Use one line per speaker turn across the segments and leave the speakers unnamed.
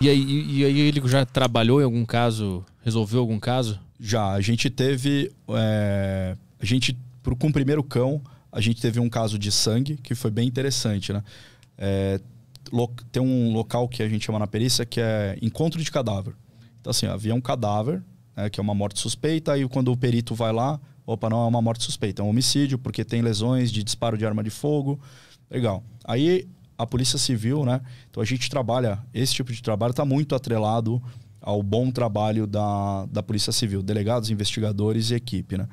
E aí, e aí ele já trabalhou em algum caso, resolveu algum caso? Já, a gente teve. É, a gente, pro, com o primeiro cão, a gente teve um caso de sangue que foi bem interessante, né? É, lo, tem um local que a gente chama na perícia que é encontro de cadáver. Então, assim, havia um cadáver, né, que é uma morte suspeita, e quando o perito vai lá, opa, não é uma morte suspeita, é um homicídio, porque tem lesões de disparo de arma de fogo. Legal. Aí a Polícia Civil, né? Então a gente trabalha, esse tipo de trabalho está muito atrelado ao bom trabalho da, da Polícia Civil, delegados, investigadores e equipe, né?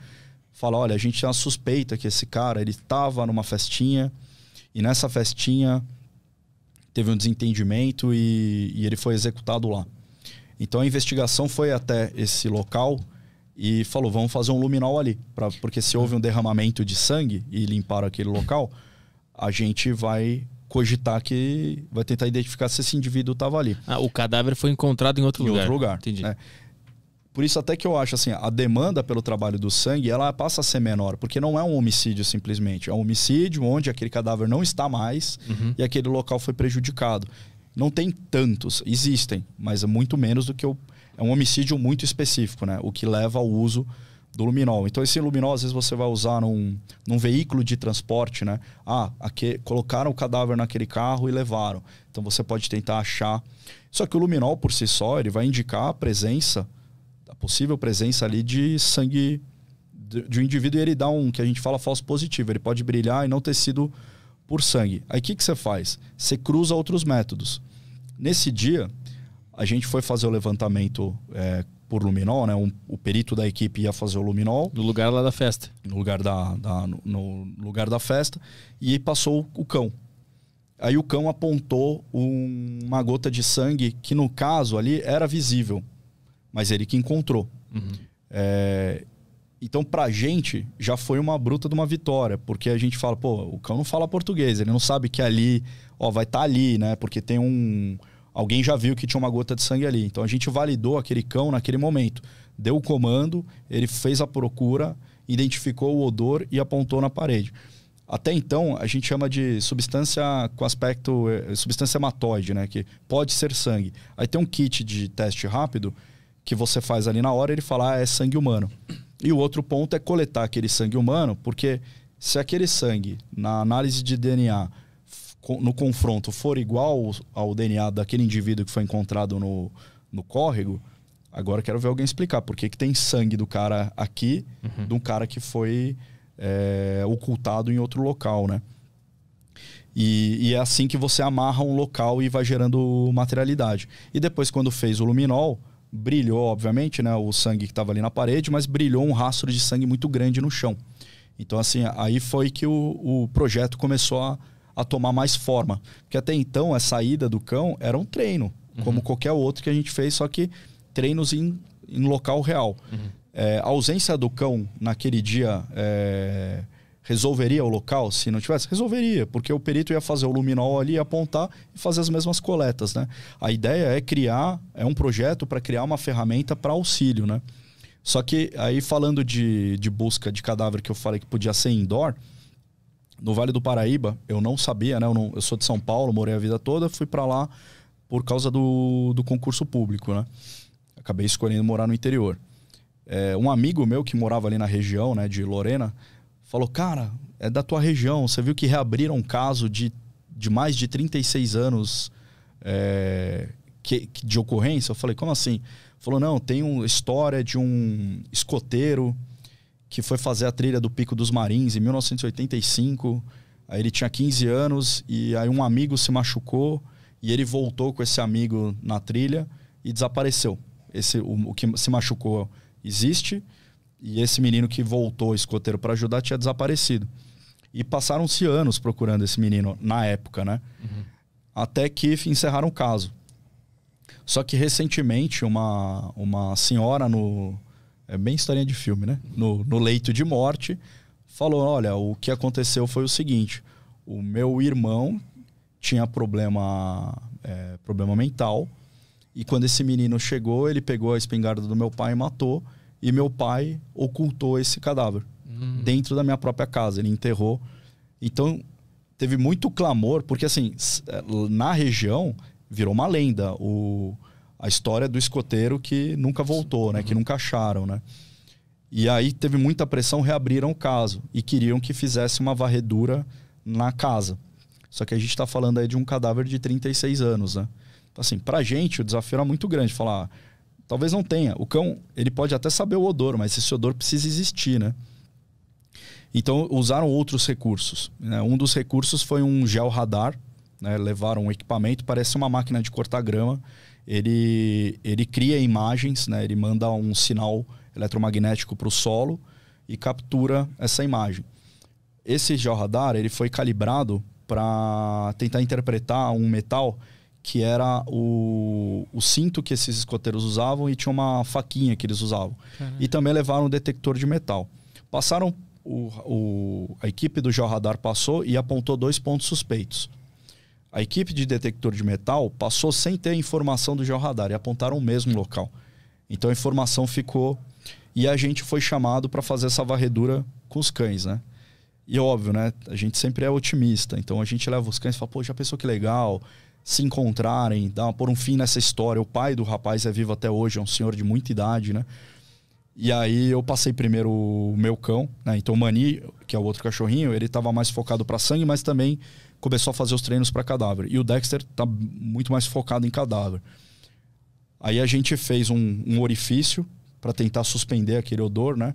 Fala, olha, a gente tem uma suspeita que esse cara, ele estava numa festinha e nessa festinha teve um desentendimento e, e ele foi executado lá. Então a investigação foi até esse local e falou, vamos fazer um luminol ali, pra, porque se houve um derramamento de sangue e limpar aquele local, a gente vai cogitar que vai tentar identificar se esse indivíduo estava ali. Ah, o cadáver foi encontrado em outro em lugar. Em outro lugar. Entendi. Né? Por isso até que eu acho assim, a demanda pelo trabalho do sangue, ela passa a ser menor, porque não é um homicídio simplesmente, é um homicídio onde aquele cadáver não está mais uhum. e aquele local foi prejudicado. Não tem tantos, existem, mas é muito menos do que o é um homicídio muito específico, né? O que leva ao uso do luminol. Então, esse luminol, às vezes, você vai usar num, num veículo de transporte, né? Ah, aqui, colocaram o cadáver naquele carro e levaram. Então, você pode tentar achar. Só que o luminol, por si só, ele vai indicar a presença, a possível presença ali de sangue de, de um indivíduo e ele dá um, que a gente fala falso positivo. Ele pode brilhar e não ter sido por sangue. Aí, o que, que você faz? Você cruza outros métodos. Nesse dia, a gente foi fazer o levantamento é, por luminol, né? Um, o perito da equipe ia fazer o luminol. No lugar lá da festa. No lugar da, da no, no, lugar da festa. E passou o cão. Aí o cão apontou um, uma gota de sangue que, no caso ali, era visível. Mas ele que encontrou. Uhum. É, então, pra gente, já foi uma bruta de uma vitória, porque a gente fala, pô, o cão não fala português, ele não sabe que ali, ó, vai estar tá ali, né? Porque tem um, alguém já viu que tinha uma gota de sangue ali. Então a gente validou aquele cão naquele momento. Deu o comando, ele fez a procura, identificou o odor e apontou na parede. Até então, a gente chama de substância com aspecto. Eh, substância hematóide, né? Que pode ser sangue. Aí tem um kit de teste rápido que você faz ali na hora, ele fala, ah, é sangue humano. E o outro ponto é coletar aquele sangue humano, porque se aquele sangue, na análise de DNA, no confronto for igual ao DNA daquele indivíduo que foi encontrado no, no córrego, agora quero ver alguém explicar por que, que tem sangue do cara aqui, uhum. de um cara que foi é, ocultado em outro local, né? E, e, é assim que você amarra um local e vai gerando materialidade. E depois, quando fez o luminol, brilhou, obviamente, né? O sangue que estava ali na parede, mas brilhou um rastro de sangue muito grande no chão. Então, assim, aí foi que o, o projeto começou a a tomar mais forma. Porque até então a saída do cão era um treino, uhum. como qualquer outro que a gente fez, só que treinos em, em local real. Uhum. É, a ausência do cão naquele dia é, resolveria o local se não tivesse? Resolveria, porque o perito ia fazer o luminol ali, apontar e fazer as mesmas coletas. Né? A ideia é criar, é um projeto para criar uma ferramenta para auxílio. Né? Só que aí falando de, de busca de cadáver que eu falei que podia ser indoor, no Vale do Paraíba, eu não sabia, né? Eu, não, eu sou de São Paulo, morei a vida toda, fui para lá por causa do, do concurso público, né? Acabei escolhendo morar no interior. É, um amigo meu que morava ali na região, né, de Lorena, falou: Cara, é da tua região, você viu que reabriram um caso de, de mais de 36 anos é, que, de ocorrência? Eu falei: Como assim? Falou: Não, tem uma história de um escoteiro que foi fazer a trilha do Pico dos Marins em 1985. Aí ele tinha 15 anos e aí um amigo se machucou e ele voltou com esse amigo na trilha e desapareceu. Esse o, o que se machucou existe e esse menino que voltou escoteiro para ajudar tinha desaparecido. E passaram-se anos procurando esse menino na época, né? Uhum. Até que encerraram o caso. Só que recentemente uma, uma senhora no, é bem historinha de filme, né? No, no leito de morte, falou: olha, o que aconteceu foi o seguinte: o meu irmão tinha problema, é, problema mental. E quando esse menino chegou, ele pegou a espingarda do meu pai e matou. E meu pai ocultou esse cadáver hum. dentro da minha própria casa. Ele enterrou. Então, teve muito clamor, porque assim, eh, na região, virou uma lenda. O a história do escoteiro que nunca voltou, né? Uhum. Que nunca acharam, né? E aí teve muita pressão, reabriram o caso e queriam que fizesse uma varredura na casa. Só que a gente está falando aí de um cadáver de 36 anos, né? Então, assim, pra gente o desafio era muito grande. Falar, talvez não tenha. O cão, ele pode até saber o odor, mas esse odor precisa existir, né? Então, usaram outros recursos. Né? Um dos recursos foi um gel radar. Né? Levaram um equipamento, parece uma máquina de cortar grama, ele, ele cria imagens, né? ele manda um sinal eletromagnético para o solo e captura essa imagem. Esse georradar ele foi calibrado para tentar interpretar um metal que era o, o cinto que esses escoteiros usavam e tinha uma faquinha que eles usavam. Caramba. E também levaram um detector de metal. Passaram, o, o, a equipe do georradar passou e apontou dois pontos suspeitos. A equipe de detector de metal passou sem ter informação do georradar e apontaram o mesmo local. Então a informação ficou e a gente foi chamado para fazer essa varredura com os cães, né? E é óbvio, né? A gente sempre é otimista. Então a gente leva os cães e fala, pô, já pensou que legal? Se encontrarem, dar por um fim nessa história. O pai do rapaz é vivo até hoje, é um senhor de muita idade, né? E aí eu passei primeiro o meu cão, né? Então o Mani, que é o outro cachorrinho, ele estava mais focado para sangue, mas também começou a fazer os treinos para cadáver. E o Dexter está muito mais focado em cadáver. Aí a gente fez um, um orifício para tentar suspender aquele odor, né?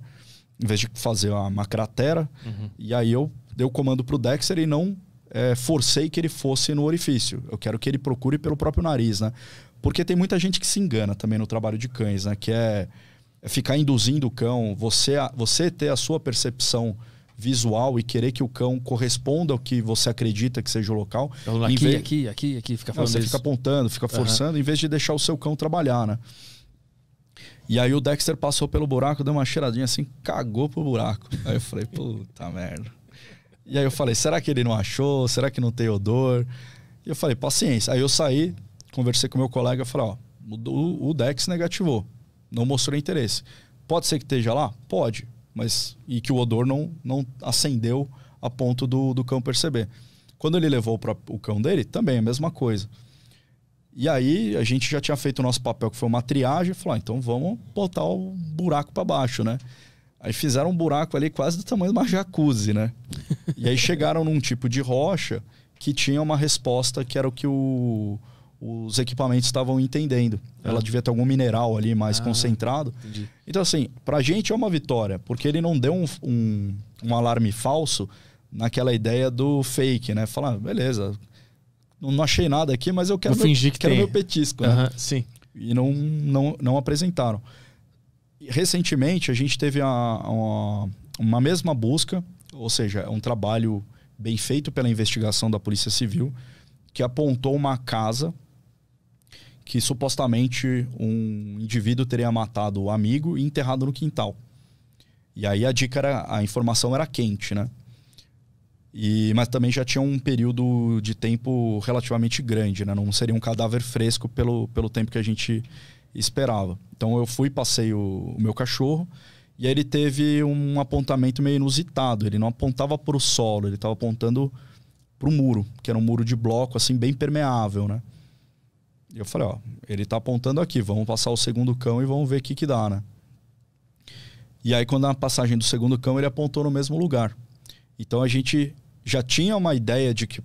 Em vez de fazer uma, uma cratera. Uhum. E aí eu dei o comando pro Dexter e não é, forcei que ele fosse no orifício. Eu quero que ele procure pelo próprio nariz, né? Porque tem muita gente que se engana também no trabalho de cães, né? Que é, é ficar induzindo o cão, você, você ter a sua percepção visual e querer que o cão corresponda ao que você acredita que seja o local. Então, aqui, vez... aqui, aqui, aqui, fica falando. Não, você isso. fica apontando, fica forçando, uhum. em vez de deixar o seu cão trabalhar, né? E aí o Dexter passou pelo buraco, deu uma cheiradinha assim, cagou pro buraco. Aí eu falei, puta merda. E aí eu falei, será que ele não achou? Será que não tem odor? E eu falei, paciência. Aí eu saí, conversei com meu colega, falei, ó, o, o Dex negativou, não mostrou interesse. Pode ser que esteja lá? Pode mas e que o odor não, não acendeu a ponto do, do cão perceber. Quando ele levou pra, o cão dele, também a mesma coisa. E aí a gente já tinha feito o nosso papel, que foi uma triagem, e falou: ah, então vamos botar o buraco para baixo, né? Aí fizeram um buraco ali quase do tamanho de uma jacuzzi, né? e aí chegaram num tipo de rocha que tinha uma resposta que era o que o, os equipamentos estavam entendendo. Ah. Ela devia ter algum mineral ali mais ah, concentrado. Entendi. Então, assim, para a gente é uma vitória, porque ele não deu um, um, um alarme falso naquela ideia do fake, né? Falar, ah, beleza, não, não achei nada aqui, mas eu quero, Vou meu, fingir que quero tem. meu petisco, né? Sim. E não, não, não apresentaram. Recentemente, a gente teve a, a, uma mesma busca, ou seja, é um trabalho bem feito pela investigação da Polícia Civil, que apontou uma casa que supostamente um indivíduo teria matado o amigo e enterrado no quintal. E aí a dica era, a informação era quente, né? E, mas também já tinha um período de tempo relativamente grande, né? Não seria um cadáver fresco pelo, pelo tempo que a gente esperava. Então eu fui, passei o, o meu cachorro e aí ele teve um apontamento meio inusitado. Ele não apontava para o solo, ele estava apontando para o muro, que era um muro de bloco, assim, bem permeável, né? eu falei, ó, ele tá apontando aqui, vamos passar o segundo cão e vamos ver o que que dá, né? E aí quando na passagem do segundo cão ele apontou no mesmo lugar. Então a gente já tinha uma ideia de que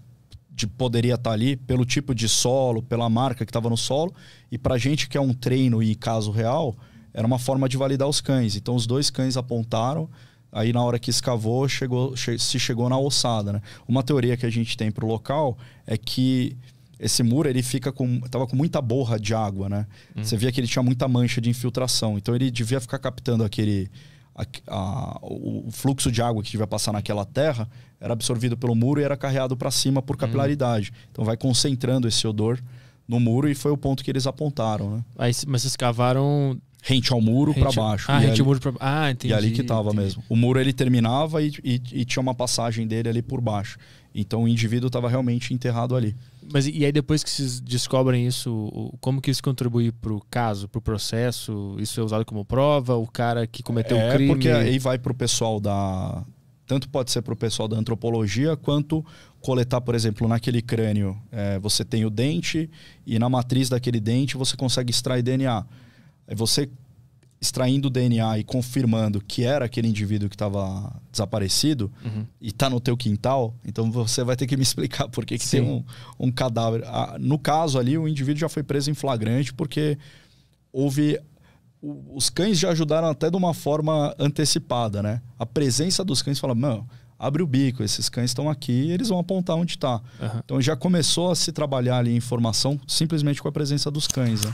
de poderia estar tá ali pelo tipo de solo, pela marca que estava no solo, e pra gente que é um treino e caso real, era uma forma de validar os cães. Então os dois cães apontaram, aí na hora que escavou, chegou, che se chegou na ossada, né? Uma teoria que a gente tem pro local é que esse muro ele fica com tava com muita borra de água, né? Uhum. Você via que ele tinha muita mancha de infiltração, então ele devia ficar captando aquele a, a, o fluxo de água que tiver passar naquela terra era absorvido pelo muro e era carreado para cima por uhum. capilaridade. Então vai concentrando esse odor no muro e foi o ponto que eles apontaram, né? Aí, mas vocês cavaram rente ao muro para baixo. Ah, rente ali, ao muro para Ah, entendi. E ali que tava entendi. mesmo. O muro ele terminava e, e, e tinha uma passagem dele ali por baixo. Então o indivíduo estava realmente enterrado ali. Mas e aí depois que vocês descobrem isso, como que isso contribui para o caso, para o processo? Isso é usado como prova? O cara que cometeu o é, um crime? É, porque aí vai para o pessoal da... Tanto pode ser para o pessoal da antropologia, quanto coletar, por exemplo, naquele crânio. É, você tem o dente e na matriz daquele dente você consegue extrair DNA. Aí você extraindo o DNA e confirmando que era aquele indivíduo que estava desaparecido uhum. e está no teu quintal, então você vai ter que me explicar por que, que tem um, um cadáver. Ah, no caso ali, o indivíduo já foi preso em flagrante porque houve os cães já ajudaram até de uma forma antecipada, né? A presença dos cães fala, mano, abre o bico, esses cães estão aqui eles vão apontar onde está. Uhum. Então já começou a se trabalhar ali informação simplesmente com a presença dos cães, né?